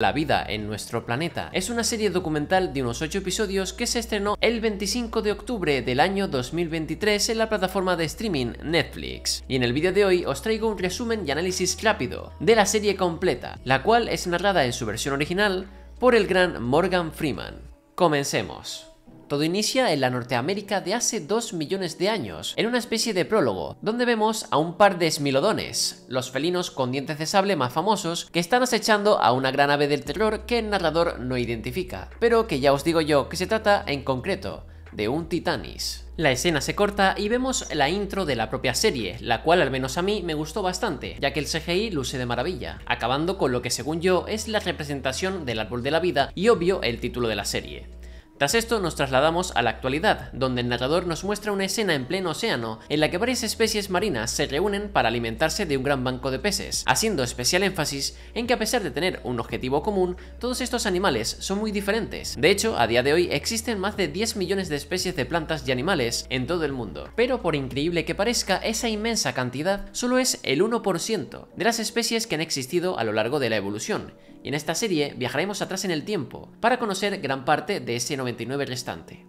La vida en nuestro planeta es una serie documental de unos 8 episodios que se estrenó el 25 de octubre del año 2023 en la plataforma de streaming Netflix. Y en el vídeo de hoy os traigo un resumen y análisis rápido de la serie completa, la cual es narrada en su versión original por el gran Morgan Freeman. Comencemos. Todo inicia en la Norteamérica de hace 2 millones de años, en una especie de prólogo, donde vemos a un par de esmilodones, los felinos con dientes de sable más famosos, que están acechando a una gran ave del terror que el narrador no identifica, pero que ya os digo yo que se trata en concreto de un titanis. La escena se corta y vemos la intro de la propia serie, la cual al menos a mí me gustó bastante, ya que el CGI luce de maravilla, acabando con lo que según yo es la representación del árbol de la vida y obvio el título de la serie. Tras esto nos trasladamos a la actualidad, donde el narrador nos muestra una escena en pleno océano en la que varias especies marinas se reúnen para alimentarse de un gran banco de peces, haciendo especial énfasis en que a pesar de tener un objetivo común, todos estos animales son muy diferentes. De hecho, a día de hoy existen más de 10 millones de especies de plantas y animales en todo el mundo, pero por increíble que parezca, esa inmensa cantidad solo es el 1% de las especies que han existido a lo largo de la evolución, y en esta serie viajaremos atrás en el tiempo para conocer gran parte de ese 99 restante,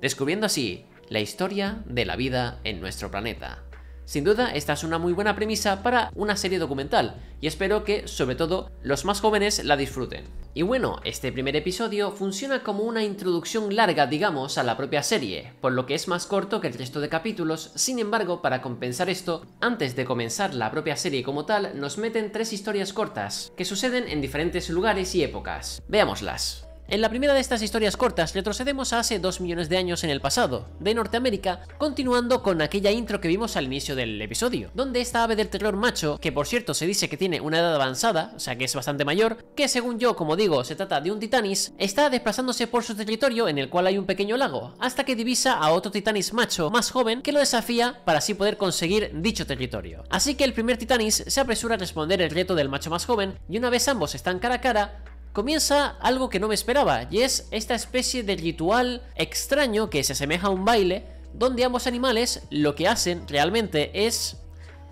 descubriendo así la historia de la vida en nuestro planeta. Sin duda, esta es una muy buena premisa para una serie documental, y espero que, sobre todo, los más jóvenes la disfruten. Y bueno, este primer episodio funciona como una introducción larga, digamos, a la propia serie, por lo que es más corto que el resto de capítulos, sin embargo, para compensar esto, antes de comenzar la propia serie como tal, nos meten tres historias cortas, que suceden en diferentes lugares y épocas. Veámoslas. En la primera de estas historias cortas retrocedemos a hace 2 millones de años en el pasado, de Norteamérica, continuando con aquella intro que vimos al inicio del episodio, donde esta ave del terror macho, que por cierto se dice que tiene una edad avanzada, o sea que es bastante mayor, que según yo, como digo, se trata de un titanis, está desplazándose por su territorio en el cual hay un pequeño lago, hasta que divisa a otro titanis macho más joven que lo desafía para así poder conseguir dicho territorio. Así que el primer titanis se apresura a responder el reto del macho más joven y una vez ambos están cara a cara, comienza algo que no me esperaba, y es esta especie de ritual extraño que se asemeja a un baile, donde ambos animales lo que hacen realmente es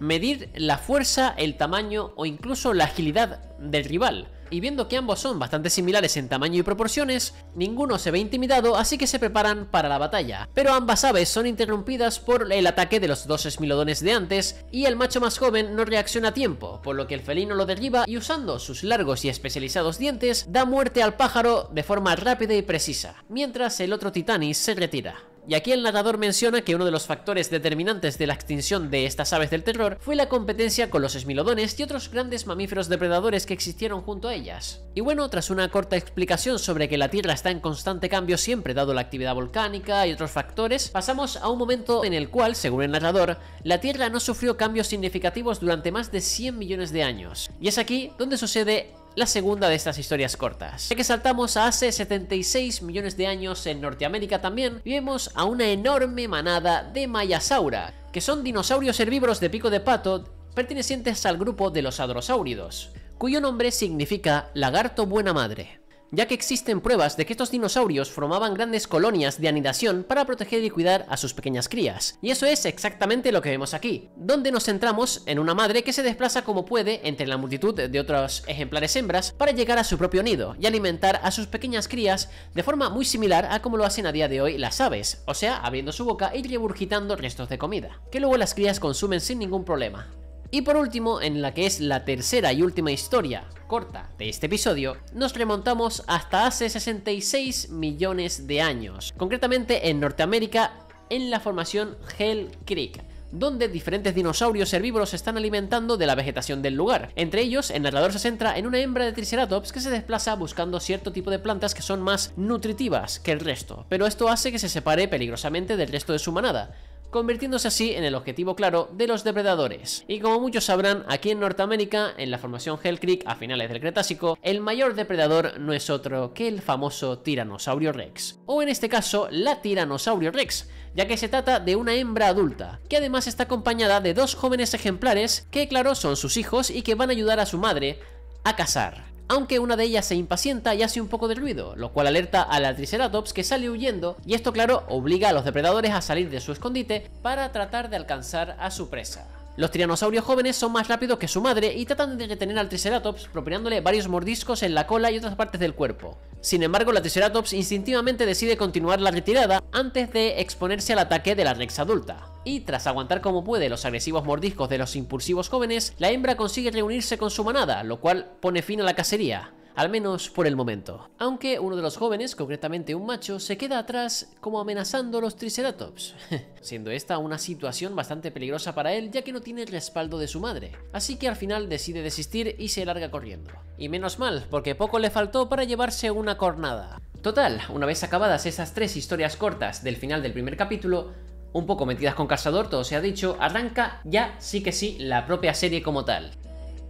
medir la fuerza, el tamaño o incluso la agilidad del rival y viendo que ambos son bastante similares en tamaño y proporciones, ninguno se ve intimidado, así que se preparan para la batalla. Pero ambas aves son interrumpidas por el ataque de los dos esmilodones de antes, y el macho más joven no reacciona a tiempo, por lo que el felino lo derriba y usando sus largos y especializados dientes, da muerte al pájaro de forma rápida y precisa, mientras el otro Titanis se retira. Y aquí el narrador menciona que uno de los factores determinantes de la extinción de estas aves del terror fue la competencia con los esmilodones y otros grandes mamíferos depredadores que existieron junto a ellas. Y bueno, tras una corta explicación sobre que la Tierra está en constante cambio siempre dado la actividad volcánica y otros factores, pasamos a un momento en el cual, según el narrador, la Tierra no sufrió cambios significativos durante más de 100 millones de años. Y es aquí donde sucede la segunda de estas historias cortas. Ya que saltamos a hace 76 millones de años en Norteamérica también, vemos a una enorme manada de Mayasaura, que son dinosaurios herbívoros de pico de pato pertenecientes al grupo de los Hadrosauridos, cuyo nombre significa lagarto buena madre ya que existen pruebas de que estos dinosaurios formaban grandes colonias de anidación para proteger y cuidar a sus pequeñas crías. Y eso es exactamente lo que vemos aquí, donde nos centramos en una madre que se desplaza como puede entre la multitud de otros ejemplares hembras para llegar a su propio nido y alimentar a sus pequeñas crías de forma muy similar a como lo hacen a día de hoy las aves, o sea, abriendo su boca y regurgitando restos de comida, que luego las crías consumen sin ningún problema. Y por último, en la que es la tercera y última historia corta de este episodio, nos remontamos hasta hace 66 millones de años, concretamente en Norteamérica, en la formación Hell Creek donde diferentes dinosaurios herbívoros se están alimentando de la vegetación del lugar. Entre ellos, el narrador se centra en una hembra de Triceratops que se desplaza buscando cierto tipo de plantas que son más nutritivas que el resto, pero esto hace que se separe peligrosamente del resto de su manada, convirtiéndose así en el objetivo claro de los depredadores. Y como muchos sabrán, aquí en Norteamérica, en la formación Hell Creek a finales del Cretácico, el mayor depredador no es otro que el famoso Tiranosaurio Rex, o en este caso la Tiranosaurio Rex, ya que se trata de una hembra adulta, que además está acompañada de dos jóvenes ejemplares que claro son sus hijos y que van a ayudar a su madre a cazar aunque una de ellas se impacienta y hace un poco de ruido, lo cual alerta a la Triceratops que sale huyendo y esto claro obliga a los depredadores a salir de su escondite para tratar de alcanzar a su presa. Los tiranosaurios jóvenes son más rápidos que su madre y tratan de detener al Triceratops propinándole varios mordiscos en la cola y otras partes del cuerpo. Sin embargo, la Triceratops instintivamente decide continuar la retirada antes de exponerse al ataque de la Rex adulta. Y tras aguantar como puede los agresivos mordiscos de los impulsivos jóvenes, la hembra consigue reunirse con su manada, lo cual pone fin a la cacería al menos por el momento. Aunque uno de los jóvenes, concretamente un macho, se queda atrás como amenazando a los Triceratops, siendo esta una situación bastante peligrosa para él ya que no tiene el respaldo de su madre, así que al final decide desistir y se larga corriendo. Y menos mal, porque poco le faltó para llevarse una cornada. Total, una vez acabadas esas tres historias cortas del final del primer capítulo, un poco metidas con Cazador, todo se ha dicho, arranca ya sí que sí la propia serie como tal.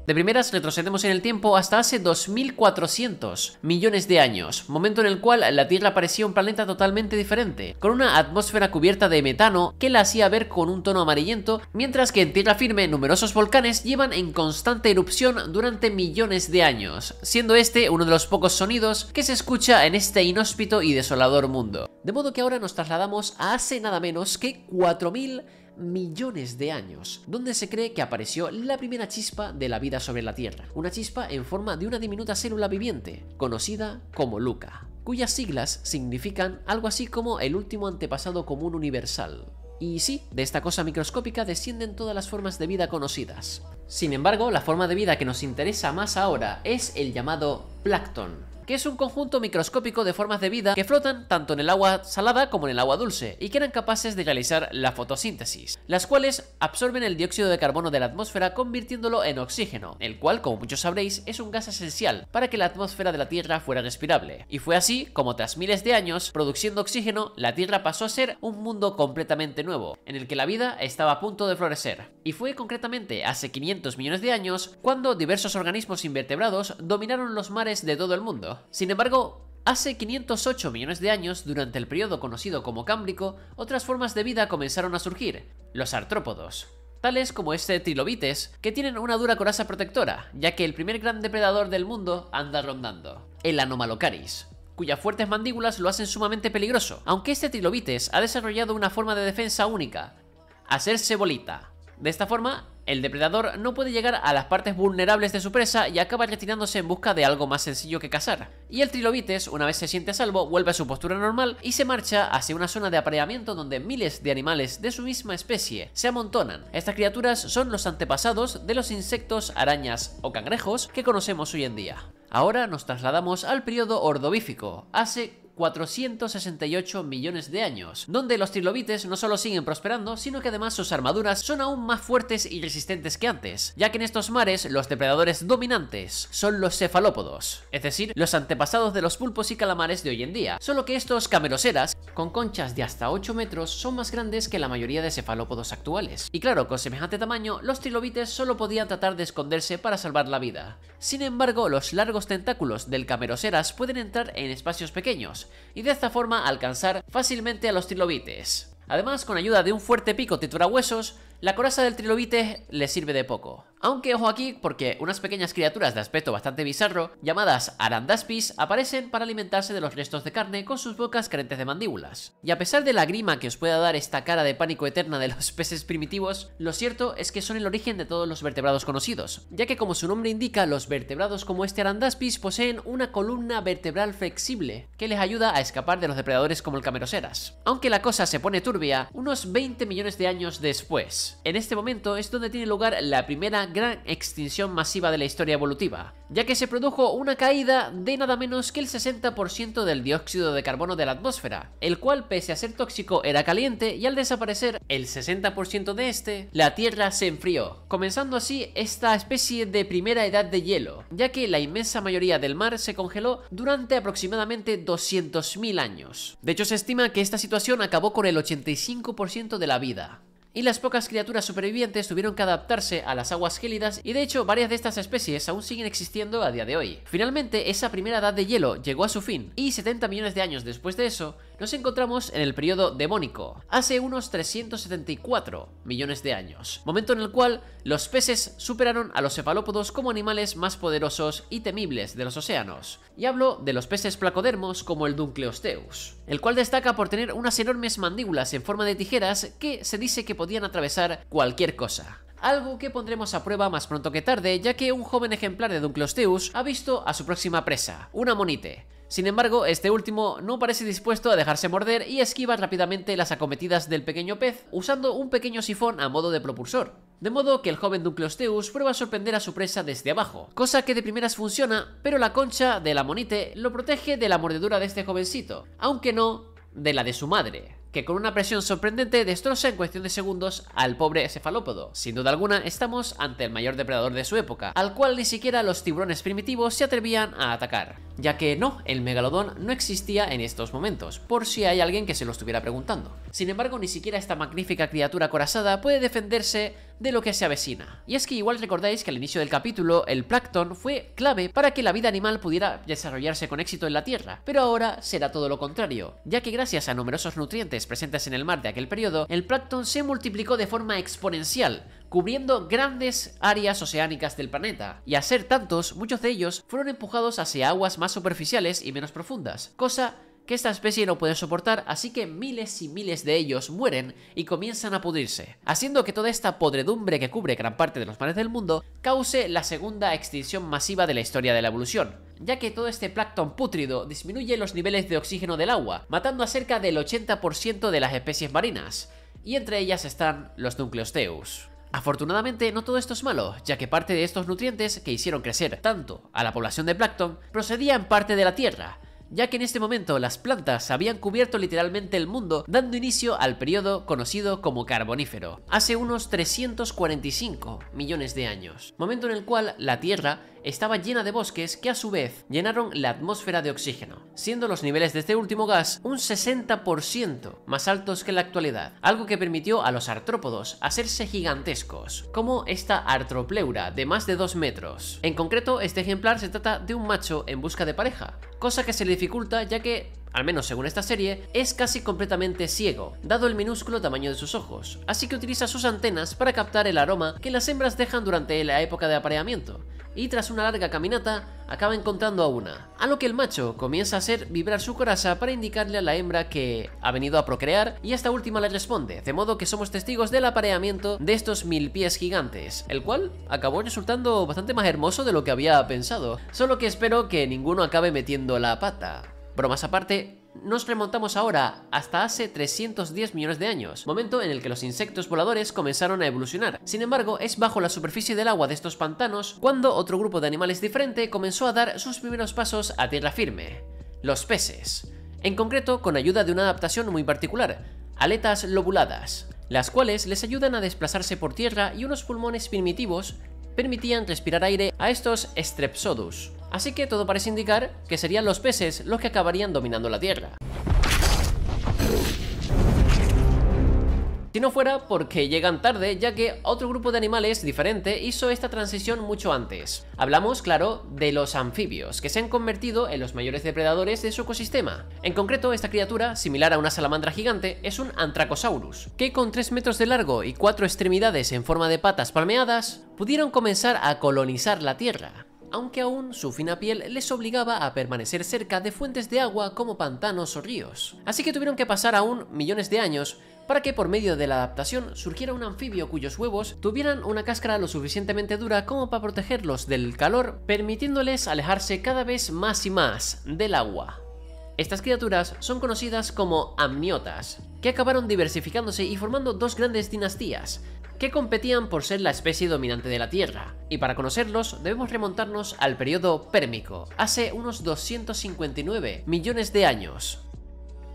De primeras retrocedemos en el tiempo hasta hace 2400 millones de años, momento en el cual la Tierra parecía un planeta totalmente diferente, con una atmósfera cubierta de metano que la hacía ver con un tono amarillento, mientras que en tierra firme numerosos volcanes llevan en constante erupción durante millones de años, siendo este uno de los pocos sonidos que se escucha en este inhóspito y desolador mundo. De modo que ahora nos trasladamos a hace nada menos que 4000 millones de años, donde se cree que apareció la primera chispa de la vida sobre la Tierra, una chispa en forma de una diminuta célula viviente, conocida como Luca, cuyas siglas significan algo así como el último antepasado común universal. Y sí, de esta cosa microscópica descienden todas las formas de vida conocidas. Sin embargo, la forma de vida que nos interesa más ahora es el llamado plancton, que es un conjunto microscópico de formas de vida que flotan tanto en el agua salada como en el agua dulce y que eran capaces de realizar la fotosíntesis, las cuales absorben el dióxido de carbono de la atmósfera convirtiéndolo en oxígeno, el cual, como muchos sabréis, es un gas esencial para que la atmósfera de la Tierra fuera respirable. Y fue así como tras miles de años produciendo oxígeno, la Tierra pasó a ser un mundo completamente nuevo, en el que la vida estaba a punto de florecer. Y fue concretamente hace 500 millones de años cuando diversos organismos invertebrados dominaron los mares de todo el mundo sin embargo, Hace 508 millones de años, durante el periodo conocido como Cámbrico, otras formas de vida comenzaron a surgir, los artrópodos, tales como este trilobites, que tienen una dura coraza protectora, ya que el primer gran depredador del mundo anda rondando, el Anomalocaris cuyas fuertes mandíbulas lo hacen sumamente peligroso, aunque este trilobites ha desarrollado una forma de defensa única, hacerse bolita. De esta forma, el depredador no puede llegar a las partes vulnerables de su presa y acaba retirándose en busca de algo más sencillo que cazar. Y el trilobites, una vez se siente a salvo, vuelve a su postura normal y se marcha hacia una zona de apareamiento donde miles de animales de su misma especie se amontonan. Estas criaturas son los antepasados de los insectos, arañas o cangrejos que conocemos hoy en día. Ahora nos trasladamos al periodo ordovífico, hace 468 millones de años, donde los trilobites no solo siguen prosperando, sino que además sus armaduras son aún más fuertes y resistentes que antes, ya que en estos mares los depredadores dominantes son los cefalópodos, es decir, los antepasados de los pulpos y calamares de hoy en día, solo que estos cameroseras con conchas de hasta 8 metros son más grandes que la mayoría de cefalópodos actuales. Y claro, con semejante tamaño, los trilobites solo podían tratar de esconderse para salvar la vida. Sin embargo, los largos tentáculos del cameroseras pueden entrar en espacios pequeños, y de esta forma alcanzar fácilmente a los trilobites. Además, con ayuda de un fuerte pico huesos, la coraza del trilobite le sirve de poco. Aunque ojo aquí porque unas pequeñas criaturas de aspecto bastante bizarro, llamadas arandaspis, aparecen para alimentarse de los restos de carne con sus bocas carentes de mandíbulas. Y a pesar de la grima que os pueda dar esta cara de pánico eterna de los peces primitivos, lo cierto es que son el origen de todos los vertebrados conocidos, ya que como su nombre indica, los vertebrados como este arandaspis poseen una columna vertebral flexible, que les ayuda a escapar de los depredadores como el cameroseras. Aunque la cosa se pone turbia, unos 20 millones de años después. En este momento es donde tiene lugar la primera gran extinción masiva de la historia evolutiva, ya que se produjo una caída de nada menos que el 60% del dióxido de carbono de la atmósfera, el cual pese a ser tóxico era caliente y al desaparecer el 60% de este, la Tierra se enfrió, comenzando así esta especie de primera edad de hielo, ya que la inmensa mayoría del mar se congeló durante aproximadamente 200.000 años. De hecho se estima que esta situación acabó con el 85% de la vida y las pocas criaturas supervivientes tuvieron que adaptarse a las aguas gélidas y de hecho varias de estas especies aún siguen existiendo a día de hoy. Finalmente, esa primera edad de hielo llegó a su fin y 70 millones de años después de eso, nos encontramos en el periodo demónico, hace unos 374 millones de años, momento en el cual los peces superaron a los cefalópodos como animales más poderosos y temibles de los océanos, y hablo de los peces placodermos como el Dunkleosteus, el cual destaca por tener unas enormes mandíbulas en forma de tijeras que se dice que podían atravesar cualquier cosa algo que pondremos a prueba más pronto que tarde, ya que un joven ejemplar de Dunkleosteus ha visto a su próxima presa, una monite, sin embargo, este último no parece dispuesto a dejarse morder y esquiva rápidamente las acometidas del pequeño pez, usando un pequeño sifón a modo de propulsor. De modo que el joven Ducleosteus prueba a sorprender a su presa desde abajo, cosa que de primeras funciona, pero la concha de la monite lo protege de la mordedura de este jovencito, aunque no de la de su madre que con una presión sorprendente destroza en cuestión de segundos al pobre cefalópodo. Sin duda alguna, estamos ante el mayor depredador de su época, al cual ni siquiera los tiburones primitivos se atrevían a atacar. Ya que no, el megalodón no existía en estos momentos, por si hay alguien que se lo estuviera preguntando. Sin embargo, ni siquiera esta magnífica criatura corazada puede defenderse de lo que se avecina. Y es que igual recordáis que al inicio del capítulo, el plancton fue clave para que la vida animal pudiera desarrollarse con éxito en la Tierra, pero ahora será todo lo contrario, ya que gracias a numerosos nutrientes presentes en el mar de aquel periodo, el plancton se multiplicó de forma exponencial, cubriendo grandes áreas oceánicas del planeta, y a ser tantos, muchos de ellos fueron empujados hacia aguas más superficiales y menos profundas, cosa que esta especie no puede soportar, así que miles y miles de ellos mueren y comienzan a pudrirse, haciendo que toda esta podredumbre que cubre gran parte de los mares del mundo cause la segunda extinción masiva de la historia de la evolución, ya que todo este plancton pútrido disminuye los niveles de oxígeno del agua, matando a cerca del 80% de las especies marinas, y entre ellas están los nucleosteus. Afortunadamente no todo esto es malo, ya que parte de estos nutrientes que hicieron crecer tanto a la población de plancton procedía en parte de la Tierra, ya que en este momento las plantas habían cubierto literalmente el mundo, dando inicio al periodo conocido como Carbonífero, hace unos 345 millones de años, momento en el cual la Tierra estaba llena de bosques que a su vez llenaron la atmósfera de oxígeno, siendo los niveles de este último gas un 60% más altos que en la actualidad, algo que permitió a los artrópodos hacerse gigantescos, como esta artropleura de más de 2 metros. En concreto, este ejemplar se trata de un macho en busca de pareja, cosa que se le dificulta ya que al menos según esta serie, es casi completamente ciego, dado el minúsculo tamaño de sus ojos, así que utiliza sus antenas para captar el aroma que las hembras dejan durante la época de apareamiento, y tras una larga caminata, acaba encontrando a una, a lo que el macho comienza a hacer vibrar su coraza para indicarle a la hembra que ha venido a procrear y esta última le responde, de modo que somos testigos del apareamiento de estos mil pies gigantes, el cual acabó resultando bastante más hermoso de lo que había pensado, solo que espero que ninguno acabe metiendo la pata. Bromas aparte, nos remontamos ahora hasta hace 310 millones de años, momento en el que los insectos voladores comenzaron a evolucionar. Sin embargo, es bajo la superficie del agua de estos pantanos cuando otro grupo de animales diferente comenzó a dar sus primeros pasos a tierra firme, los peces. En concreto, con ayuda de una adaptación muy particular, aletas lobuladas, las cuales les ayudan a desplazarse por tierra y unos pulmones primitivos permitían respirar aire a estos Strepsodus, Así que todo parece indicar que serían los peces los que acabarían dominando la Tierra. Si no fuera porque llegan tarde, ya que otro grupo de animales diferente hizo esta transición mucho antes. Hablamos, claro, de los anfibios, que se han convertido en los mayores depredadores de su ecosistema. En concreto, esta criatura, similar a una salamandra gigante, es un antracosaurus, que con 3 metros de largo y 4 extremidades en forma de patas palmeadas, pudieron comenzar a colonizar la Tierra aunque aún su fina piel les obligaba a permanecer cerca de fuentes de agua como pantanos o ríos. Así que tuvieron que pasar aún millones de años para que por medio de la adaptación surgiera un anfibio cuyos huevos tuvieran una cáscara lo suficientemente dura como para protegerlos del calor, permitiéndoles alejarse cada vez más y más del agua. Estas criaturas son conocidas como amniotas, que acabaron diversificándose y formando dos grandes dinastías, que competían por ser la especie dominante de la Tierra, y para conocerlos debemos remontarnos al periodo pérmico, hace unos 259 millones de años.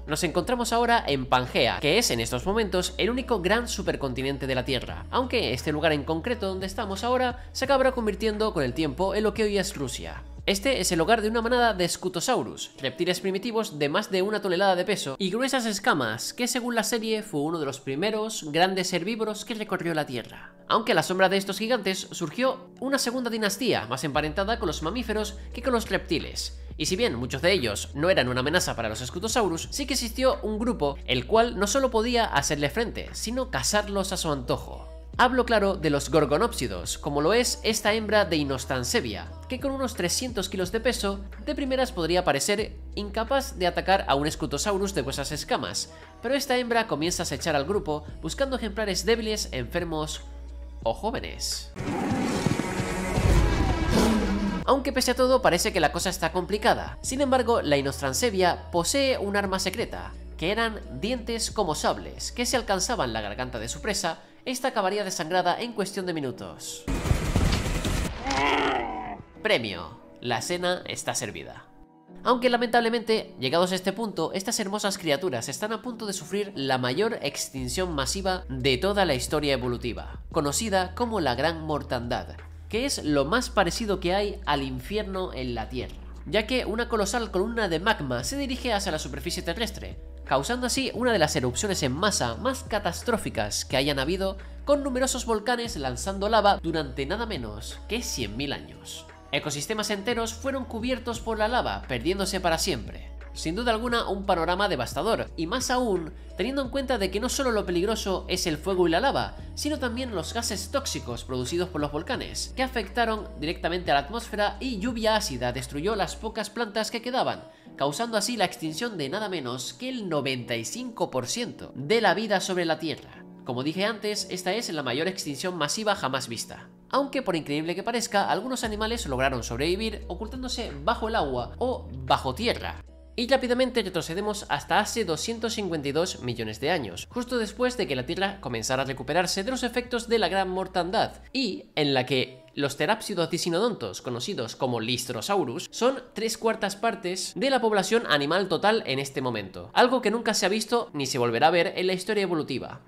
Nos encontramos ahora en Pangea, que es en estos momentos el único gran supercontinente de la Tierra, aunque este lugar en concreto donde estamos ahora se acabará convirtiendo con el tiempo en lo que hoy es Rusia. Este es el hogar de una manada de Scutosaurus, reptiles primitivos de más de una tonelada de peso y gruesas escamas, que según la serie fue uno de los primeros grandes herbívoros que recorrió la Tierra. Aunque a la sombra de estos gigantes surgió una segunda dinastía, más emparentada con los mamíferos que con los reptiles. Y si bien muchos de ellos no eran una amenaza para los Scutosaurus, sí que existió un grupo el cual no solo podía hacerle frente, sino cazarlos a su antojo. Hablo claro de los gorgonópsidos, como lo es esta hembra de Inostansevia, que con unos 300 kilos de peso, de primeras podría parecer incapaz de atacar a un escutosaurus de vuestras escamas, pero esta hembra comienza a acechar al grupo buscando ejemplares débiles, enfermos o jóvenes. Aunque pese a todo parece que la cosa está complicada, sin embargo la Inostransevia posee un arma secreta, que eran dientes como sables, que se alcanzaban la garganta de su presa esta acabaría desangrada en cuestión de minutos. Premio. La cena está servida. Aunque lamentablemente, llegados a este punto, estas hermosas criaturas están a punto de sufrir la mayor extinción masiva de toda la historia evolutiva, conocida como la Gran Mortandad, que es lo más parecido que hay al infierno en la Tierra, ya que una colosal columna de magma se dirige hacia la superficie terrestre, causando así una de las erupciones en masa más catastróficas que hayan habido, con numerosos volcanes lanzando lava durante nada menos que 100.000 años. Ecosistemas enteros fueron cubiertos por la lava, perdiéndose para siempre. Sin duda alguna un panorama devastador, y más aún teniendo en cuenta de que no solo lo peligroso es el fuego y la lava, sino también los gases tóxicos producidos por los volcanes, que afectaron directamente a la atmósfera y lluvia ácida destruyó las pocas plantas que quedaban, causando así la extinción de nada menos que el 95% de la vida sobre la Tierra. Como dije antes, esta es la mayor extinción masiva jamás vista. Aunque por increíble que parezca, algunos animales lograron sobrevivir ocultándose bajo el agua o bajo tierra. Y rápidamente retrocedemos hasta hace 252 millones de años, justo después de que la Tierra comenzara a recuperarse de los efectos de la Gran Mortandad, y en la que los terápsidos disinodontos, conocidos como Listrosaurus, son tres cuartas partes de la población animal total en este momento, algo que nunca se ha visto ni se volverá a ver en la historia evolutiva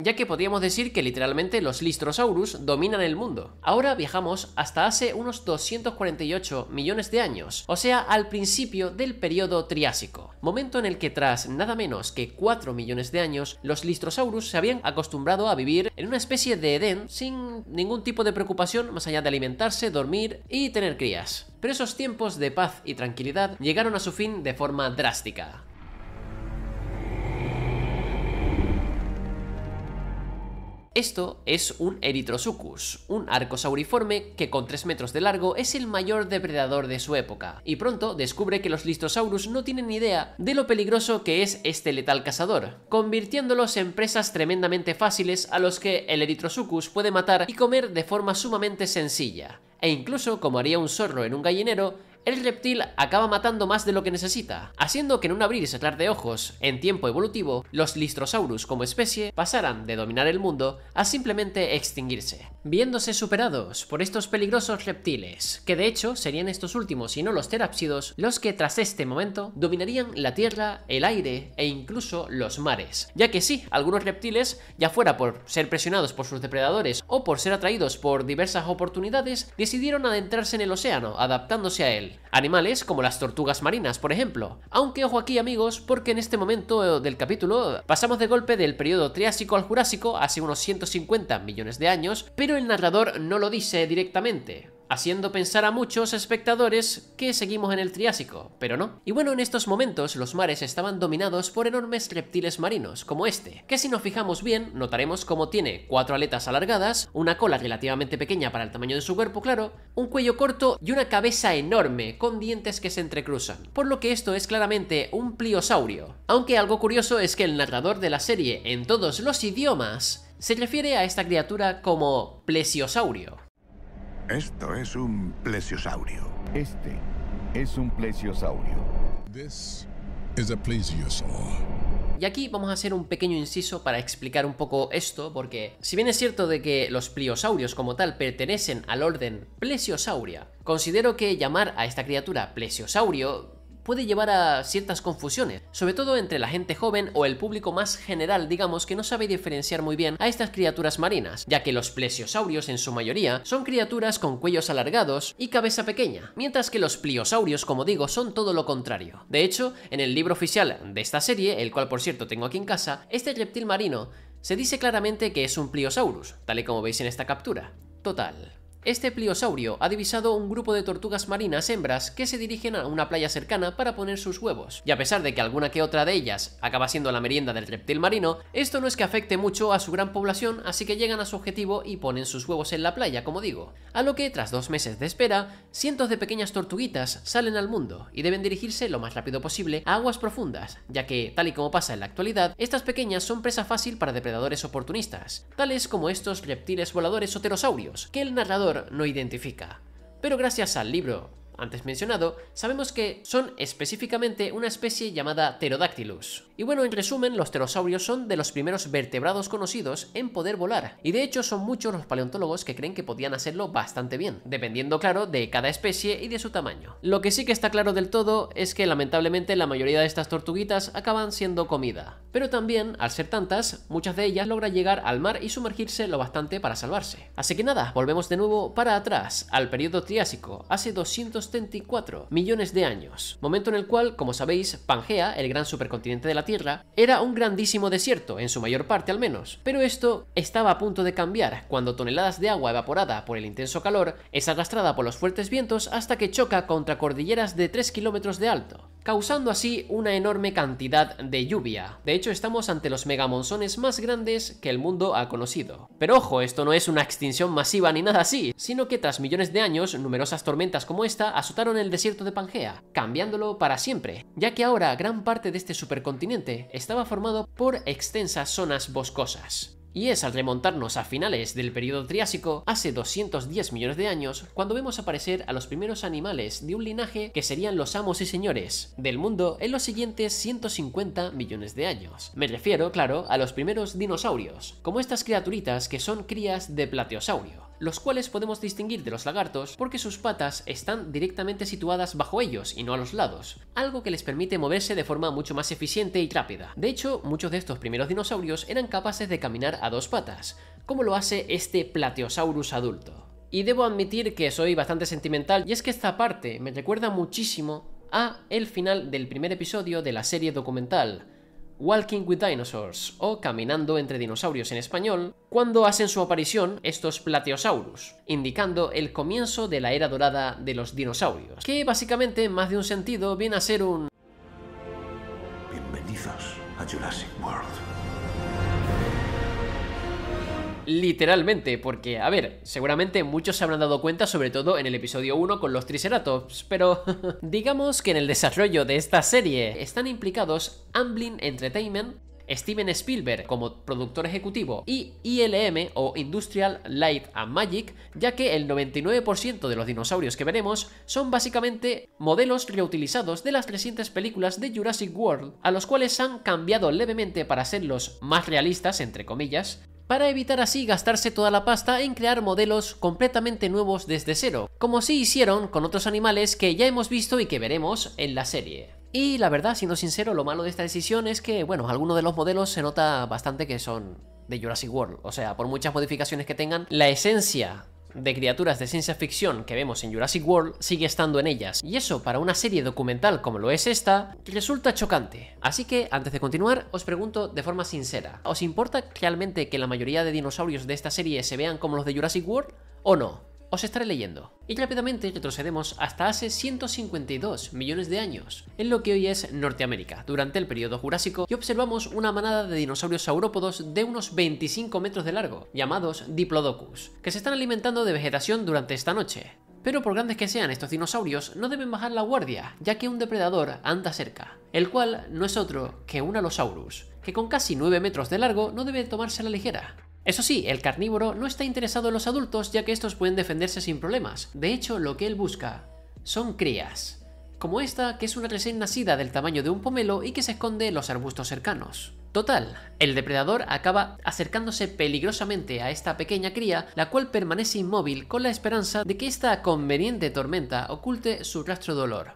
ya que podríamos decir que literalmente los Listrosaurus dominan el mundo. Ahora viajamos hasta hace unos 248 millones de años, o sea, al principio del periodo Triásico, momento en el que tras nada menos que 4 millones de años, los Listrosaurus se habían acostumbrado a vivir en una especie de Edén sin ningún tipo de preocupación más allá de alimentarse, dormir y tener crías. Pero esos tiempos de paz y tranquilidad llegaron a su fin de forma drástica. Esto es un Erythrosuchus, un arcosauriforme que con 3 metros de largo es el mayor depredador de su época, y pronto descubre que los listosaurus no tienen idea de lo peligroso que es este letal cazador, convirtiéndolos en presas tremendamente fáciles a los que el Erythrosuchus puede matar y comer de forma sumamente sencilla, e incluso como haría un zorro en un gallinero, el reptil acaba matando más de lo que necesita, haciendo que en un abrir y cerrar de ojos, en tiempo evolutivo, los Listrosaurus como especie pasaran de dominar el mundo a simplemente extinguirse, viéndose superados por estos peligrosos reptiles, que de hecho serían estos últimos y no los terápsidos los que tras este momento dominarían la tierra, el aire e incluso los mares, ya que sí, algunos reptiles, ya fuera por ser presionados por sus depredadores o por ser atraídos por diversas oportunidades, decidieron adentrarse en el océano, adaptándose a él, Animales como las tortugas marinas, por ejemplo. Aunque ojo aquí amigos, porque en este momento del capítulo pasamos de golpe del periodo Triásico al Jurásico, hace unos 150 millones de años, pero el narrador no lo dice directamente haciendo pensar a muchos espectadores que seguimos en el Triásico, pero no. Y bueno, en estos momentos los mares estaban dominados por enormes reptiles marinos, como este, que si nos fijamos bien, notaremos cómo tiene cuatro aletas alargadas, una cola relativamente pequeña para el tamaño de su cuerpo, claro, un cuello corto y una cabeza enorme, con dientes que se entrecruzan, por lo que esto es claramente un pliosaurio. Aunque algo curioso es que el narrador de la serie en todos los idiomas se refiere a esta criatura como plesiosaurio, esto es un plesiosaurio. Este es un plesiosaurio. This is a plesiosaur. Y aquí vamos a hacer un pequeño inciso para explicar un poco esto, porque si bien es cierto de que los pliosaurios como tal pertenecen al orden plesiosauria, considero que llamar a esta criatura plesiosaurio puede llevar a ciertas confusiones, sobre todo entre la gente joven o el público más general, digamos, que no sabe diferenciar muy bien a estas criaturas marinas, ya que los plesiosaurios en su mayoría son criaturas con cuellos alargados y cabeza pequeña, mientras que los pliosaurios, como digo, son todo lo contrario. De hecho, en el libro oficial de esta serie, el cual por cierto tengo aquí en casa, este reptil marino se dice claramente que es un pliosaurus, tal y como veis en esta captura. Total. Este pliosaurio ha divisado un grupo de tortugas marinas hembras que se dirigen a una playa cercana para poner sus huevos. Y a pesar de que alguna que otra de ellas acaba siendo la merienda del reptil marino, esto no es que afecte mucho a su gran población, así que llegan a su objetivo y ponen sus huevos en la playa, como digo. A lo que, tras dos meses de espera, cientos de pequeñas tortuguitas salen al mundo y deben dirigirse lo más rápido posible a aguas profundas, ya que, tal y como pasa en la actualidad, estas pequeñas son presa fácil para depredadores oportunistas, tales como estos reptiles voladores o pterosaurios, que el narrador no identifica. Pero gracias al libro antes mencionado, sabemos que son específicamente una especie llamada Pterodactylus, y bueno, en resumen, los pterosaurios son de los primeros vertebrados conocidos en poder volar, y de hecho son muchos los paleontólogos que creen que podían hacerlo bastante bien, dependiendo claro de cada especie y de su tamaño. Lo que sí que está claro del todo es que lamentablemente la mayoría de estas tortuguitas acaban siendo comida, pero también, al ser tantas, muchas de ellas logran llegar al mar y sumergirse lo bastante para salvarse. Así que nada, volvemos de nuevo para atrás, al periodo Triásico, hace 234 millones de años, momento en el cual, como sabéis, Pangea, el gran supercontinente de la Tierra era un grandísimo desierto, en su mayor parte al menos, pero esto estaba a punto de cambiar cuando toneladas de agua evaporada por el intenso calor es arrastrada por los fuertes vientos hasta que choca contra cordilleras de 3 kilómetros de alto, causando así una enorme cantidad de lluvia. De hecho, estamos ante los megamonzones más grandes que el mundo ha conocido. Pero ojo, esto no es una extinción masiva ni nada así, sino que tras millones de años, numerosas tormentas como esta azotaron el desierto de Pangea, cambiándolo para siempre, ya que ahora gran parte de este supercontinente estaba formado por extensas zonas boscosas. Y es al remontarnos a finales del periodo Triásico, hace 210 millones de años, cuando vemos aparecer a los primeros animales de un linaje que serían los amos y señores del mundo en los siguientes 150 millones de años. Me refiero, claro, a los primeros dinosaurios, como estas criaturitas que son crías de plateosaurio los cuales podemos distinguir de los lagartos porque sus patas están directamente situadas bajo ellos y no a los lados, algo que les permite moverse de forma mucho más eficiente y rápida. De hecho, muchos de estos primeros dinosaurios eran capaces de caminar a dos patas, como lo hace este Plateosaurus adulto. Y debo admitir que soy bastante sentimental, y es que esta parte me recuerda muchísimo a el final del primer episodio de la serie documental, Walking with Dinosaurs o Caminando entre dinosaurios en español, cuando hacen su aparición estos Plateosaurus, indicando el comienzo de la era dorada de los dinosaurios, que básicamente en más de un sentido viene a ser un... Bienvenidos a Jurassic World literalmente, porque, a ver, seguramente muchos se habrán dado cuenta, sobre todo en el episodio 1 con los Triceratops, pero digamos que en el desarrollo de esta serie están implicados Amblin Entertainment, Steven Spielberg como productor ejecutivo y ILM o Industrial Light and Magic, ya que el 99% de los dinosaurios que veremos son básicamente modelos reutilizados de las recientes películas de Jurassic World, a los cuales han cambiado levemente para los más realistas, entre comillas, para evitar así gastarse toda la pasta en crear modelos completamente nuevos desde cero, como si hicieron con otros animales que ya hemos visto y que veremos en la serie. Y la verdad, siendo sincero, lo malo de esta decisión es que, bueno, algunos de los modelos se nota bastante que son de Jurassic World. O sea, por muchas modificaciones que tengan, la esencia de criaturas de ciencia ficción que vemos en Jurassic World sigue estando en ellas, y eso para una serie documental como lo es esta, resulta chocante. Así que, antes de continuar, os pregunto de forma sincera, ¿os importa realmente que la mayoría de dinosaurios de esta serie se vean como los de Jurassic World o no? os estaré leyendo. Y rápidamente retrocedemos hasta hace 152 millones de años, en lo que hoy es Norteamérica, durante el periodo Jurásico, y observamos una manada de dinosaurios saurópodos de unos 25 metros de largo, llamados Diplodocus, que se están alimentando de vegetación durante esta noche. Pero por grandes que sean estos dinosaurios, no deben bajar la guardia, ya que un depredador anda cerca, el cual no es otro que un Allosaurus, que con casi 9 metros de largo no debe tomarse a la ligera. Eso sí, el carnívoro no está interesado en los adultos ya que estos pueden defenderse sin problemas. De hecho, lo que él busca son crías, como esta que es una recién nacida del tamaño de un pomelo y que se esconde en los arbustos cercanos. Total, el depredador acaba acercándose peligrosamente a esta pequeña cría, la cual permanece inmóvil con la esperanza de que esta conveniente tormenta oculte su rastro de dolor.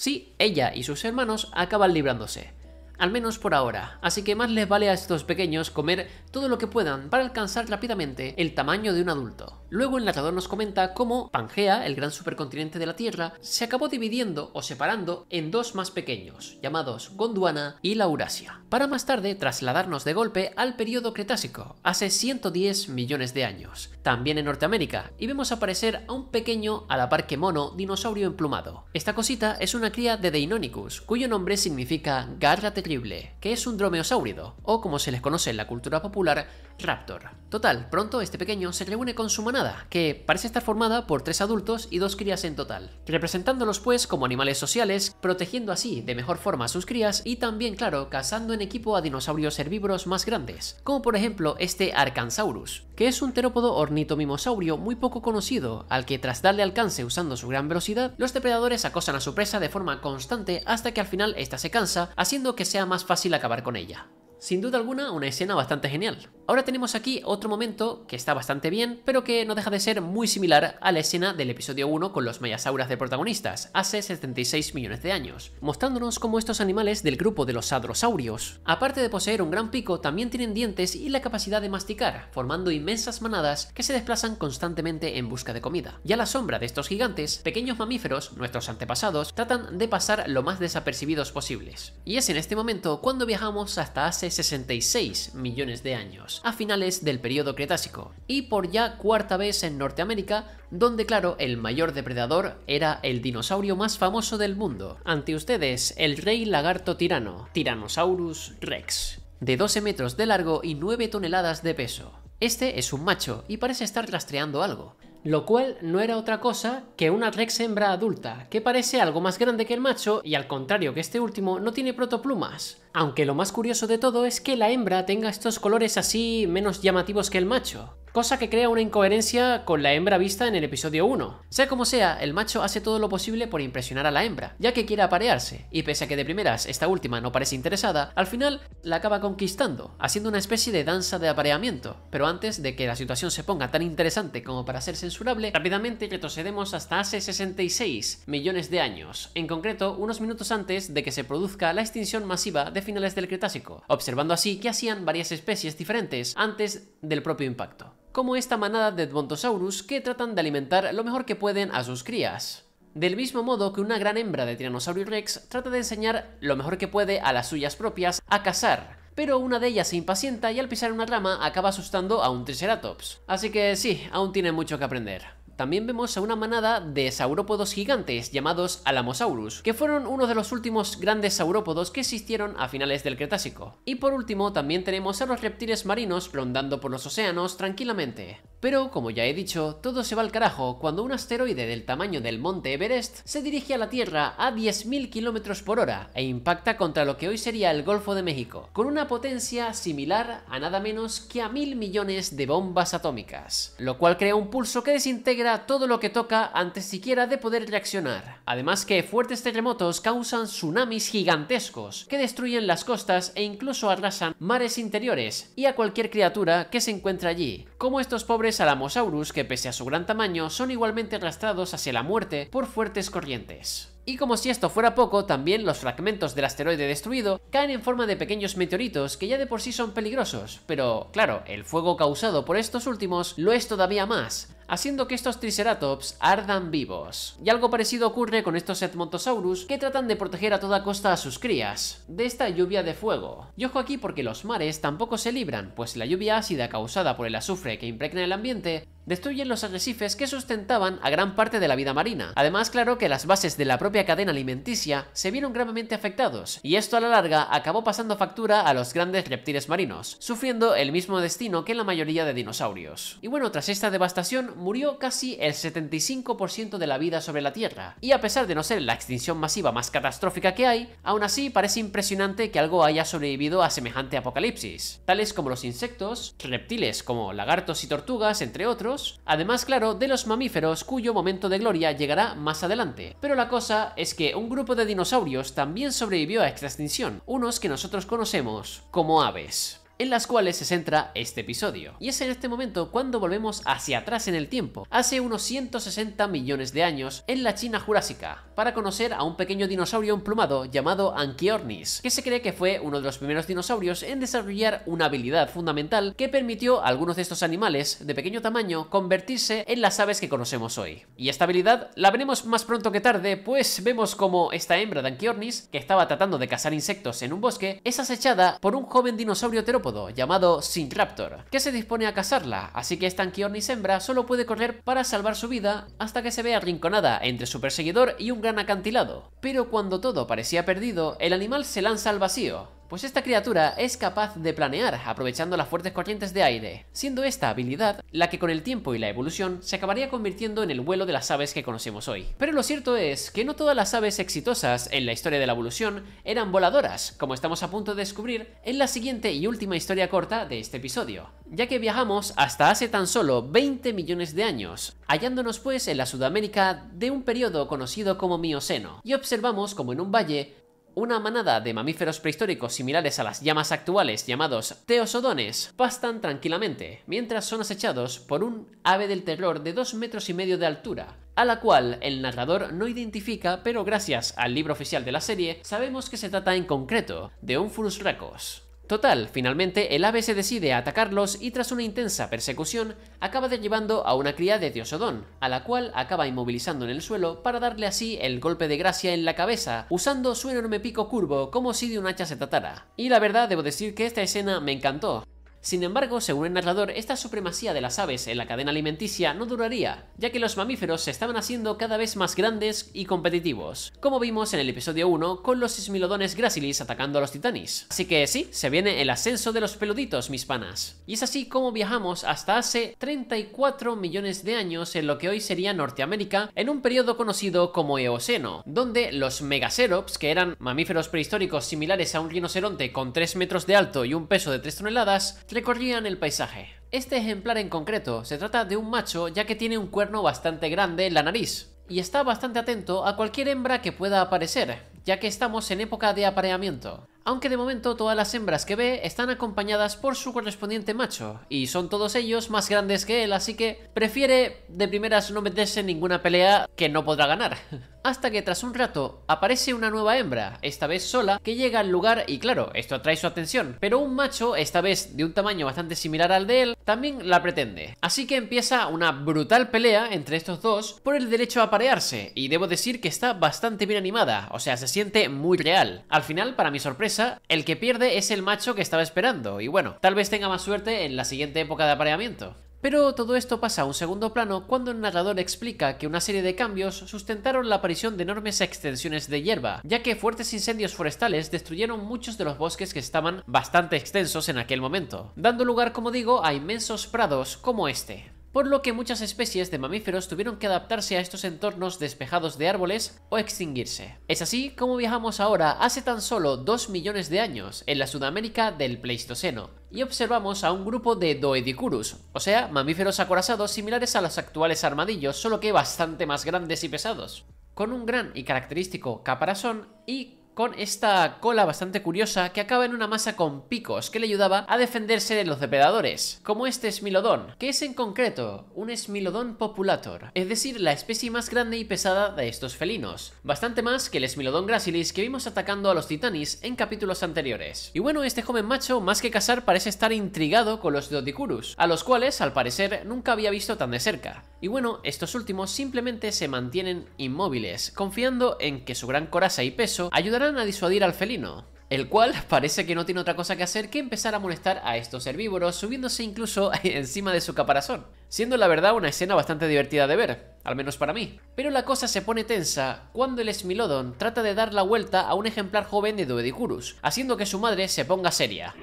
Sí, ella y sus hermanos acaban librándose al menos por ahora, así que más les vale a estos pequeños comer todo lo que puedan para alcanzar rápidamente el tamaño de un adulto. Luego el narrador nos comenta cómo Pangea, el gran supercontinente de la Tierra, se acabó dividiendo o separando en dos más pequeños, llamados Gondwana y Laurasia. para más tarde trasladarnos de golpe al periodo Cretácico, hace 110 millones de años, también en Norteamérica, y vemos aparecer a un pequeño a la mono dinosaurio emplumado. Esta cosita es una cría de Deinonychus, cuyo nombre significa garra que es un dromeosáurido, o como se les conoce en la cultura popular, Raptor. Total, pronto este pequeño se reúne con su manada, que parece estar formada por tres adultos y dos crías en total, representándolos pues como animales sociales, protegiendo así de mejor forma a sus crías y también, claro, cazando en equipo a dinosaurios herbívoros más grandes, como por ejemplo este Arcansaurus, que es un terópodo ornitomimosaurio muy poco conocido, al que tras darle alcance usando su gran velocidad, los depredadores acosan a su presa de forma constante hasta que al final ésta se cansa, haciendo que sea más fácil acabar con ella. Sin duda alguna, una escena bastante genial. Ahora tenemos aquí otro momento que está bastante bien, pero que no deja de ser muy similar a la escena del episodio 1 con los mayasauras de protagonistas, hace 76 millones de años, mostrándonos cómo estos animales del grupo de los hadrosaurios, aparte de poseer un gran pico, también tienen dientes y la capacidad de masticar, formando inmensas manadas que se desplazan constantemente en busca de comida. Y a la sombra de estos gigantes, pequeños mamíferos, nuestros antepasados, tratan de pasar lo más desapercibidos posibles. Y es en este momento cuando viajamos hasta hace 66 millones de años, a finales del periodo Cretácico, y por ya cuarta vez en Norteamérica, donde claro, el mayor depredador era el dinosaurio más famoso del mundo. Ante ustedes, el rey lagarto tirano, Tyrannosaurus rex, de 12 metros de largo y 9 toneladas de peso. Este es un macho y parece estar rastreando algo, lo cual no era otra cosa que una rex hembra adulta, que parece algo más grande que el macho y al contrario que este último no tiene protoplumas, aunque lo más curioso de todo es que la hembra tenga estos colores así menos llamativos que el macho, cosa que crea una incoherencia con la hembra vista en el episodio 1. Sea como sea, el macho hace todo lo posible por impresionar a la hembra, ya que quiere aparearse, y pese a que de primeras esta última no parece interesada, al final la acaba conquistando, haciendo una especie de danza de apareamiento. Pero antes de que la situación se ponga tan interesante como para ser censurable, rápidamente retrocedemos hasta hace 66 millones de años, en concreto unos minutos antes de que se produzca la extinción masiva de finales del Cretácico, observando así que hacían varias especies diferentes antes del propio impacto, como esta manada de edmontosaurus que tratan de alimentar lo mejor que pueden a sus crías. Del mismo modo que una gran hembra de Tyrannosaurus rex trata de enseñar lo mejor que puede a las suyas propias a cazar, pero una de ellas se impacienta y al pisar una rama acaba asustando a un Triceratops. Así que sí, aún tiene mucho que aprender también vemos a una manada de saurópodos gigantes llamados Alamosaurus, que fueron uno de los últimos grandes saurópodos que existieron a finales del Cretácico. Y por último, también tenemos a los reptiles marinos rondando por los océanos tranquilamente. Pero, como ya he dicho, todo se va al carajo cuando un asteroide del tamaño del monte Everest se dirige a la Tierra a 10.000 km por hora e impacta contra lo que hoy sería el Golfo de México, con una potencia similar a nada menos que a mil millones de bombas atómicas, lo cual crea un pulso que desintegra todo lo que toca antes siquiera de poder reaccionar. Además que fuertes terremotos causan tsunamis gigantescos que destruyen las costas e incluso arrasan mares interiores y a cualquier criatura que se encuentre allí, como estos pobres Alamosaurus que pese a su gran tamaño son igualmente arrastrados hacia la muerte por fuertes corrientes. Y como si esto fuera poco, también los fragmentos del asteroide destruido caen en forma de pequeños meteoritos que ya de por sí son peligrosos, pero claro, el fuego causado por estos últimos lo es todavía más, haciendo que estos Triceratops ardan vivos. Y algo parecido ocurre con estos Edmontosaurus que tratan de proteger a toda costa a sus crías de esta lluvia de fuego. Y ojo aquí porque los mares tampoco se libran, pues la lluvia ácida causada por el azufre que impregna el ambiente destruyen los arrecifes que sustentaban a gran parte de la vida marina. Además, claro que las bases de la propia cadena alimenticia se vieron gravemente afectados, y esto a la larga acabó pasando factura a los grandes reptiles marinos, sufriendo el mismo destino que la mayoría de dinosaurios. Y bueno, tras esta devastación murió casi el 75% de la vida sobre la Tierra, y a pesar de no ser la extinción masiva más catastrófica que hay, aún así parece impresionante que algo haya sobrevivido a semejante apocalipsis, tales como los insectos, reptiles como lagartos y tortugas, entre otros, además claro de los mamíferos cuyo momento de gloria llegará más adelante. Pero la cosa es que un grupo de dinosaurios también sobrevivió a esta extinción, unos que nosotros conocemos como aves en las cuales se centra este episodio. Y es en este momento cuando volvemos hacia atrás en el tiempo, hace unos 160 millones de años, en la China Jurásica, para conocer a un pequeño dinosaurio emplumado llamado Anchiornis, que se cree que fue uno de los primeros dinosaurios en desarrollar una habilidad fundamental que permitió a algunos de estos animales de pequeño tamaño convertirse en las aves que conocemos hoy. Y esta habilidad la veremos más pronto que tarde, pues vemos como esta hembra de Anchiornis, que estaba tratando de cazar insectos en un bosque, es acechada por un joven dinosaurio terópodo llamado Sinraptor, que se dispone a cazarla, así que esta y hembra solo puede correr para salvar su vida hasta que se ve arrinconada entre su perseguidor y un gran acantilado. Pero cuando todo parecía perdido, el animal se lanza al vacío, pues esta criatura es capaz de planear aprovechando las fuertes corrientes de aire, siendo esta habilidad la que con el tiempo y la evolución se acabaría convirtiendo en el vuelo de las aves que conocemos hoy. Pero lo cierto es que no todas las aves exitosas en la historia de la evolución eran voladoras, como estamos a punto de descubrir en la siguiente y última historia corta de este episodio, ya que viajamos hasta hace tan solo 20 millones de años, hallándonos pues en la Sudamérica de un periodo conocido como Mioceno, y observamos como en un valle una manada de mamíferos prehistóricos similares a las llamas actuales llamados teosodones pastan tranquilamente, mientras son acechados por un ave del terror de dos metros y medio de altura, a la cual el narrador no identifica, pero gracias al libro oficial de la serie sabemos que se trata en concreto de un Furusracos. Total, finalmente el ave se decide a atacarlos y tras una intensa persecución acaba llevando a una cría de Diosodón, a la cual acaba inmovilizando en el suelo para darle así el golpe de gracia en la cabeza, usando su enorme pico curvo como si de un hacha se tratara. Y la verdad debo decir que esta escena me encantó, sin embargo, según el narrador, esta supremacía de las aves en la cadena alimenticia no duraría, ya que los mamíferos se estaban haciendo cada vez más grandes y competitivos, como vimos en el episodio 1 con los ismilodones gracilis atacando a los titanis. Así que sí, se viene el ascenso de los peluditos, mis panas. Y es así como viajamos hasta hace 34 millones de años en lo que hoy sería Norteamérica, en un periodo conocido como Eoceno, donde los megacerops, que eran mamíferos prehistóricos similares a un rinoceronte con 3 metros de alto y un peso de 3 toneladas, recorrían el paisaje. Este ejemplar en concreto se trata de un macho ya que tiene un cuerno bastante grande en la nariz y está bastante atento a cualquier hembra que pueda aparecer, ya que estamos en época de apareamiento. Aunque de momento todas las hembras que ve están acompañadas por su correspondiente macho, y son todos ellos más grandes que él, así que prefiere de primeras no meterse en ninguna pelea que no podrá ganar. hasta que tras un rato aparece una nueva hembra, esta vez sola, que llega al lugar y claro, esto atrae su atención. Pero un macho, esta vez de un tamaño bastante similar al de él, también la pretende. Así que empieza una brutal pelea entre estos dos por el derecho a aparearse y debo decir que está bastante bien animada, o sea, se siente muy real. Al final, para mi sorpresa, el que pierde es el macho que estaba esperando y bueno, tal vez tenga más suerte en la siguiente época de apareamiento. Pero todo esto pasa a un segundo plano cuando el narrador explica que una serie de cambios sustentaron la aparición de enormes extensiones de hierba, ya que fuertes incendios forestales destruyeron muchos de los bosques que estaban bastante extensos en aquel momento, dando lugar, como digo, a inmensos prados como este por lo que muchas especies de mamíferos tuvieron que adaptarse a estos entornos despejados de árboles o extinguirse. Es así como viajamos ahora hace tan solo 2 millones de años, en la Sudamérica del Pleistoceno, y observamos a un grupo de Doedicurus, o sea, mamíferos acorazados similares a los actuales armadillos, solo que bastante más grandes y pesados, con un gran y característico caparazón y con esta cola bastante curiosa que acaba en una masa con picos que le ayudaba a defenderse de los depredadores, como este esmilodón, que es en concreto un Smilodon populator, es decir, la especie más grande y pesada de estos felinos, bastante más que el Smilodon gracilis que vimos atacando a los titanis en capítulos anteriores. Y bueno, este joven macho, más que cazar, parece estar intrigado con los Dodicurus, a los cuales, al parecer, nunca había visto tan de cerca. Y bueno, estos últimos simplemente se mantienen inmóviles, confiando en que su gran coraza y peso ayudarán a disuadir al felino, el cual parece que no tiene otra cosa que hacer que empezar a molestar a estos herbívoros, subiéndose incluso encima de su caparazón, siendo la verdad una escena bastante divertida de ver, al menos para mí. Pero la cosa se pone tensa cuando el Smilodon trata de dar la vuelta a un ejemplar joven de Doedicurus, haciendo que su madre se ponga seria.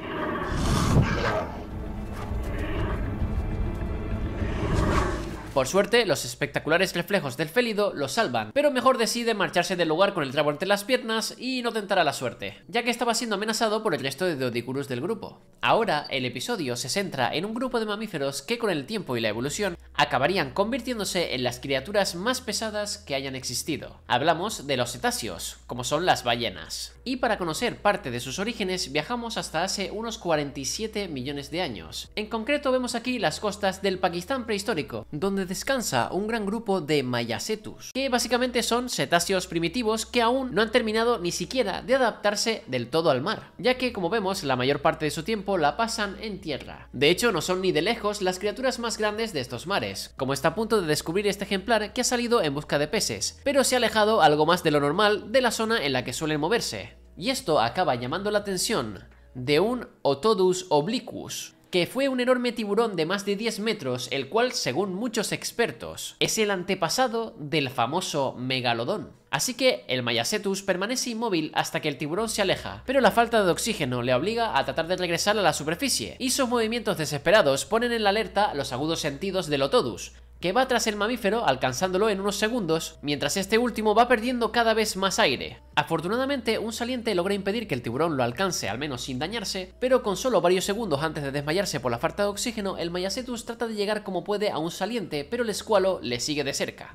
Por suerte, los espectaculares reflejos del félido lo salvan, pero mejor decide marcharse del lugar con el trabo entre las piernas y no a la suerte, ya que estaba siendo amenazado por el resto de Dodicurus del grupo. Ahora, el episodio se centra en un grupo de mamíferos que con el tiempo y la evolución acabarían convirtiéndose en las criaturas más pesadas que hayan existido. Hablamos de los cetáceos, como son las ballenas. Y para conocer parte de sus orígenes viajamos hasta hace unos 47 millones de años. En concreto vemos aquí las costas del Pakistán prehistórico, donde descansa un gran grupo de Mayacetus, que básicamente son cetáceos primitivos que aún no han terminado ni siquiera de adaptarse del todo al mar, ya que como vemos la mayor parte de su tiempo la pasan en tierra. De hecho no son ni de lejos las criaturas más grandes de estos mares, como está a punto de descubrir este ejemplar que ha salido en busca de peces, pero se ha alejado algo más de lo normal de la zona en la que suelen moverse. Y esto acaba llamando la atención de un Otodus obliquus, que fue un enorme tiburón de más de 10 metros, el cual, según muchos expertos, es el antepasado del famoso megalodón. Así que el Mayacetus permanece inmóvil hasta que el tiburón se aleja, pero la falta de oxígeno le obliga a tratar de regresar a la superficie, y sus movimientos desesperados ponen en la alerta los agudos sentidos del Otodus, que va tras el mamífero alcanzándolo en unos segundos, mientras este último va perdiendo cada vez más aire. Afortunadamente, un saliente logra impedir que el tiburón lo alcance, al menos sin dañarse, pero con solo varios segundos antes de desmayarse por la falta de oxígeno, el Mayacetus trata de llegar como puede a un saliente, pero el escualo le sigue de cerca.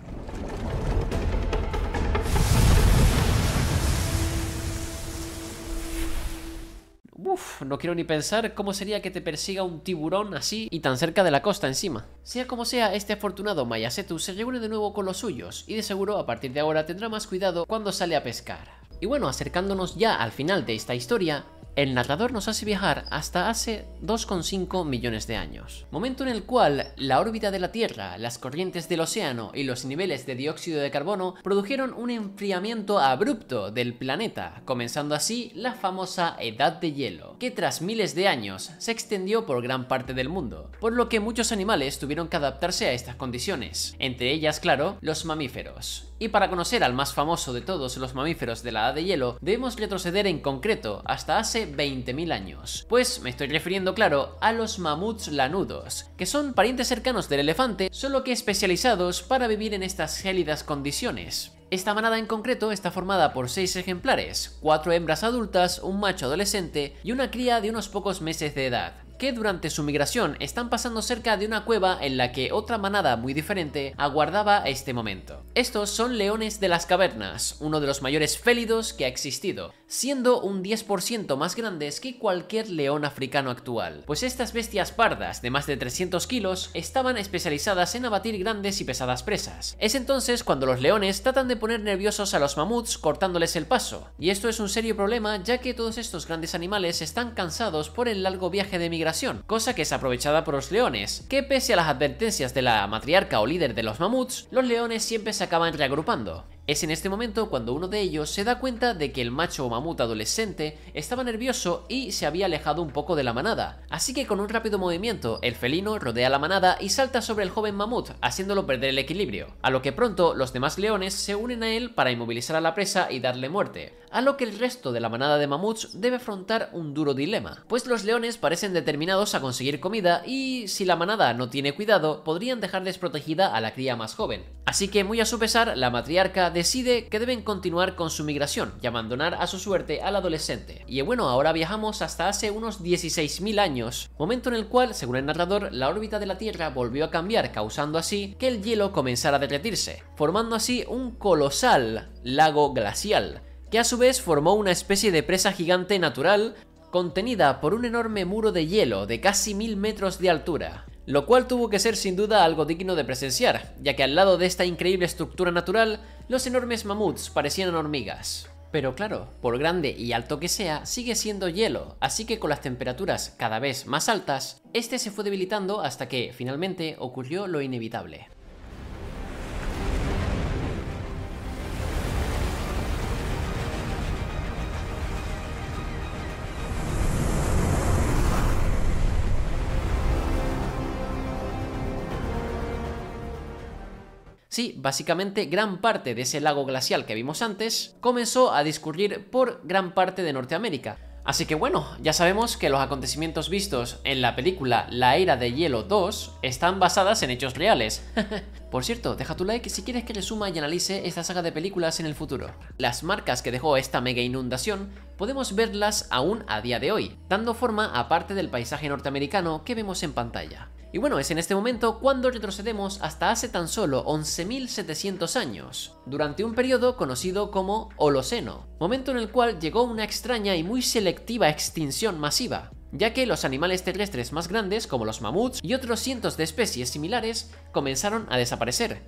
no quiero ni pensar cómo sería que te persiga un tiburón así y tan cerca de la costa encima. Sea como sea, este afortunado Mayasetu se reúne de nuevo con los suyos y de seguro a partir de ahora tendrá más cuidado cuando sale a pescar. Y bueno, acercándonos ya al final de esta historia, el narrador nos hace viajar hasta hace 2,5 millones de años, momento en el cual la órbita de la Tierra, las corrientes del océano y los niveles de dióxido de carbono produjeron un enfriamiento abrupto del planeta, comenzando así la famosa Edad de Hielo, que tras miles de años se extendió por gran parte del mundo, por lo que muchos animales tuvieron que adaptarse a estas condiciones, entre ellas, claro, los mamíferos, y para conocer al más famoso de todos los mamíferos de la Edad de Hielo, debemos retroceder en concreto hasta hace 20.000 años. Pues me estoy refiriendo, claro, a los mamuts lanudos, que son parientes cercanos del elefante, solo que especializados para vivir en estas gélidas condiciones. Esta manada en concreto está formada por 6 ejemplares, 4 hembras adultas, un macho adolescente y una cría de unos pocos meses de edad que durante su migración están pasando cerca de una cueva en la que otra manada muy diferente aguardaba este momento. Estos son leones de las cavernas, uno de los mayores félidos que ha existido, siendo un 10% más grandes que cualquier león africano actual, pues estas bestias pardas de más de 300 kilos estaban especializadas en abatir grandes y pesadas presas. Es entonces cuando los leones tratan de poner nerviosos a los mamuts cortándoles el paso, y esto es un serio problema ya que todos estos grandes animales están cansados por el largo viaje de migración cosa que es aprovechada por los leones, que pese a las advertencias de la matriarca o líder de los mamuts, los leones siempre se acaban reagrupando. Es en este momento cuando uno de ellos se da cuenta de que el macho mamut adolescente estaba nervioso y se había alejado un poco de la manada. Así que con un rápido movimiento, el felino rodea la manada y salta sobre el joven mamut, haciéndolo perder el equilibrio. A lo que pronto los demás leones se unen a él para inmovilizar a la presa y darle muerte. A lo que el resto de la manada de mamuts debe afrontar un duro dilema, pues los leones parecen determinados a conseguir comida y si la manada no tiene cuidado, podrían dejarles protegida a la cría más joven. Así que muy a su pesar, la matriarca decide que deben continuar con su migración y abandonar a su suerte al adolescente. Y eh, bueno, ahora viajamos hasta hace unos 16.000 años, momento en el cual, según el narrador, la órbita de la Tierra volvió a cambiar, causando así que el hielo comenzara a derretirse, formando así un colosal lago glacial que a su vez formó una especie de presa gigante natural contenida por un enorme muro de hielo de casi 1.000 metros de altura, lo cual tuvo que ser sin duda algo digno de presenciar, ya que al lado de esta increíble estructura natural los enormes mamuts parecían hormigas. Pero claro, por grande y alto que sea, sigue siendo hielo, así que con las temperaturas cada vez más altas, este se fue debilitando hasta que, finalmente, ocurrió lo inevitable. Sí, básicamente gran parte de ese lago glacial que vimos antes comenzó a discurrir por gran parte de Norteamérica. Así que bueno, ya sabemos que los acontecimientos vistos en la película La Era de Hielo 2 están basadas en hechos reales. Por cierto, deja tu like si quieres que resuma y analice esta saga de películas en el futuro. Las marcas que dejó esta mega inundación podemos verlas aún a día de hoy, dando forma a parte del paisaje norteamericano que vemos en pantalla. Y bueno, es en este momento cuando retrocedemos hasta hace tan solo 11.700 años, durante un periodo conocido como Holoceno, momento en el cual llegó una extraña y muy selectiva extinción masiva, ya que los animales terrestres más grandes como los mamuts y otros cientos de especies similares comenzaron a desaparecer.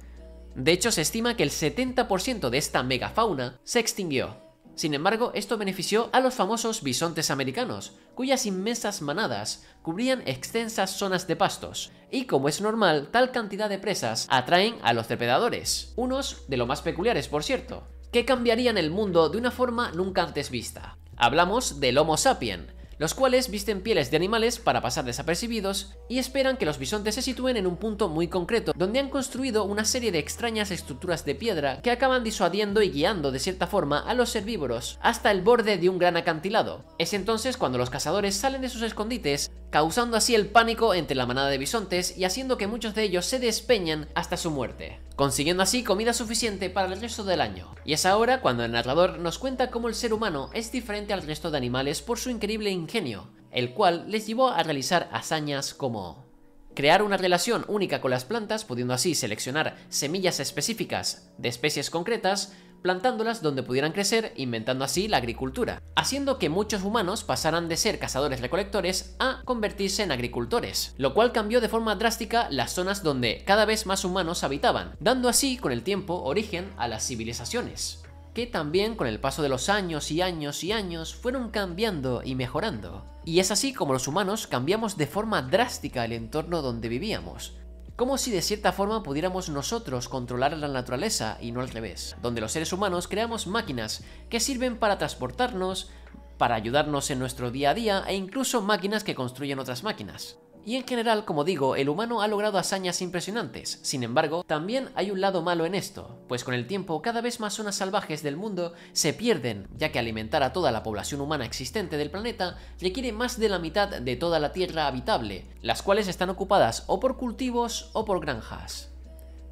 De hecho, se estima que el 70% de esta megafauna se extinguió. Sin embargo, esto benefició a los famosos bisontes americanos, cuyas inmensas manadas cubrían extensas zonas de pastos, y como es normal, tal cantidad de presas atraen a los depredadores, unos de lo más peculiares por cierto, que cambiarían el mundo de una forma nunca antes vista. Hablamos del Homo sapien, los cuales visten pieles de animales para pasar desapercibidos y esperan que los bisontes se sitúen en un punto muy concreto, donde han construido una serie de extrañas estructuras de piedra que acaban disuadiendo y guiando de cierta forma a los herbívoros hasta el borde de un gran acantilado. Es entonces cuando los cazadores salen de sus escondites, causando así el pánico entre la manada de bisontes y haciendo que muchos de ellos se despeñen hasta su muerte consiguiendo así comida suficiente para el resto del año. Y es ahora cuando el narrador nos cuenta cómo el ser humano es diferente al resto de animales por su increíble ingenio, el cual les llevó a realizar hazañas como crear una relación única con las plantas, pudiendo así seleccionar semillas específicas de especies concretas, plantándolas donde pudieran crecer, inventando así la agricultura, haciendo que muchos humanos pasaran de ser cazadores-recolectores a convertirse en agricultores, lo cual cambió de forma drástica las zonas donde cada vez más humanos habitaban, dando así con el tiempo origen a las civilizaciones que también con el paso de los años y años y años fueron cambiando y mejorando. Y es así como los humanos cambiamos de forma drástica el entorno donde vivíamos, como si de cierta forma pudiéramos nosotros controlar la naturaleza y no al revés, donde los seres humanos creamos máquinas que sirven para transportarnos, para ayudarnos en nuestro día a día e incluso máquinas que construyen otras máquinas. Y en general, como digo, el humano ha logrado hazañas impresionantes. Sin embargo, también hay un lado malo en esto, pues con el tiempo cada vez más zonas salvajes del mundo se pierden, ya que alimentar a toda la población humana existente del planeta requiere más de la mitad de toda la Tierra habitable, las cuales están ocupadas o por cultivos o por granjas.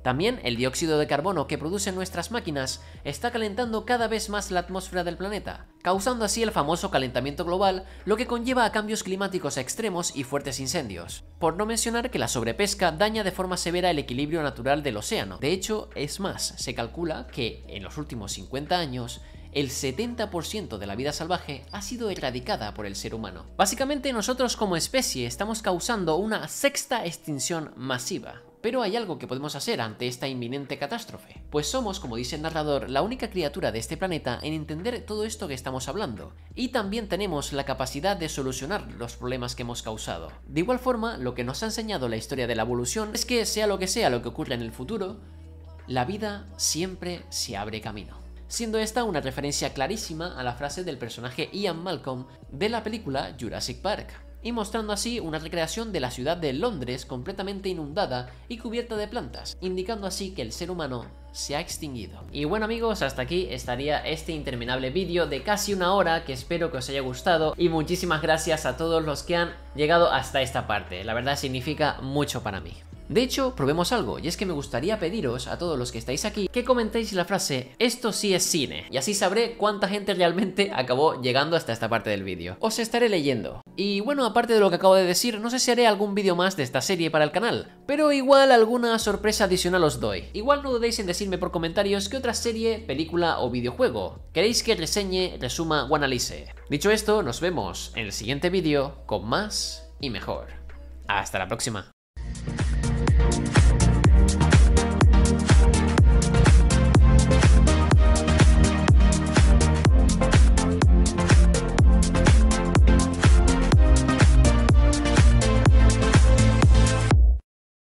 También el dióxido de carbono que producen nuestras máquinas está calentando cada vez más la atmósfera del planeta, causando así el famoso calentamiento global, lo que conlleva a cambios climáticos extremos y fuertes incendios. Por no mencionar que la sobrepesca daña de forma severa el equilibrio natural del océano. De hecho, es más, se calcula que en los últimos 50 años el 70% de la vida salvaje ha sido erradicada por el ser humano. Básicamente nosotros como especie estamos causando una sexta extinción masiva. Pero hay algo que podemos hacer ante esta inminente catástrofe, pues somos, como dice el narrador, la única criatura de este planeta en entender todo esto que estamos hablando, y también tenemos la capacidad de solucionar los problemas que hemos causado. De igual forma, lo que nos ha enseñado la historia de la evolución es que, sea lo que sea lo que ocurra en el futuro, la vida siempre se abre camino. Siendo esta una referencia clarísima a la frase del personaje Ian Malcolm de la película Jurassic Park, y mostrando así una recreación de la ciudad de Londres completamente inundada y cubierta de plantas, indicando así que el ser humano se ha extinguido. Y bueno amigos, hasta aquí estaría este interminable vídeo de casi una hora que espero que os haya gustado y muchísimas gracias a todos los que han llegado hasta esta parte, la verdad significa mucho para mí. De hecho, probemos algo, y es que me gustaría pediros a todos los que estáis aquí que comentéis la frase esto sí es cine, y así sabré cuánta gente realmente acabó llegando hasta esta parte del vídeo. Os estaré leyendo. Y bueno, aparte de lo que acabo de decir, no sé si haré algún vídeo más de esta serie para el canal, pero igual alguna sorpresa adicional os doy. Igual no dudéis en decirme por comentarios qué otra serie, película o videojuego queréis que reseñe, resuma o analice. Dicho esto, nos vemos en el siguiente vídeo con más y mejor. Hasta la próxima.